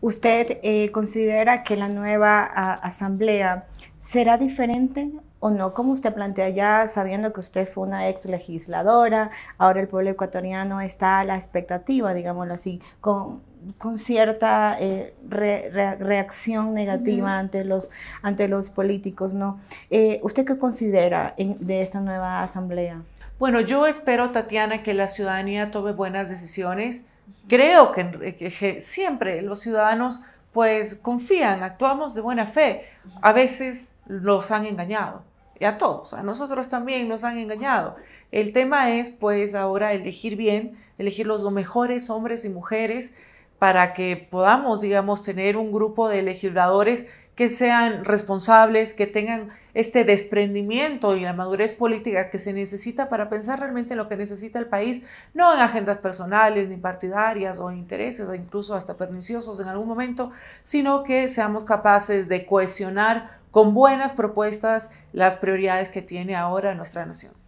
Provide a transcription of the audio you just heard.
¿Usted eh, considera que la nueva asamblea será diferente o no, como usted plantea ya, sabiendo que usted fue una ex legisladora, ahora el pueblo ecuatoriano está a la expectativa, digámoslo así, con, cierta eh, reacción negativa ante, los, ante los políticos, ¿no? Eh, ¿Usted qué considera de esta nueva asamblea? Bueno, yo espero, Tatiana, que la ciudadanía tome buenas decisiones Creo que, siempre los ciudadanos pues confían, actuamos de buena fe. A veces los han engañado, y a todos, a nosotros también nos han engañado. El tema es pues ahora elegir bien, elegir los mejores hombres y mujeres para que podamos, digamos, tener un grupo de legisladores que sean responsables, que tengan este desprendimiento y la madurez política que se necesita para pensar realmente en lo que necesita el país, no en agendas personales ni partidarias o intereses o incluso hasta perniciosos en algún momento, sino que seamos capaces de cohesionar con buenas propuestas las prioridades que tiene ahora nuestra nación.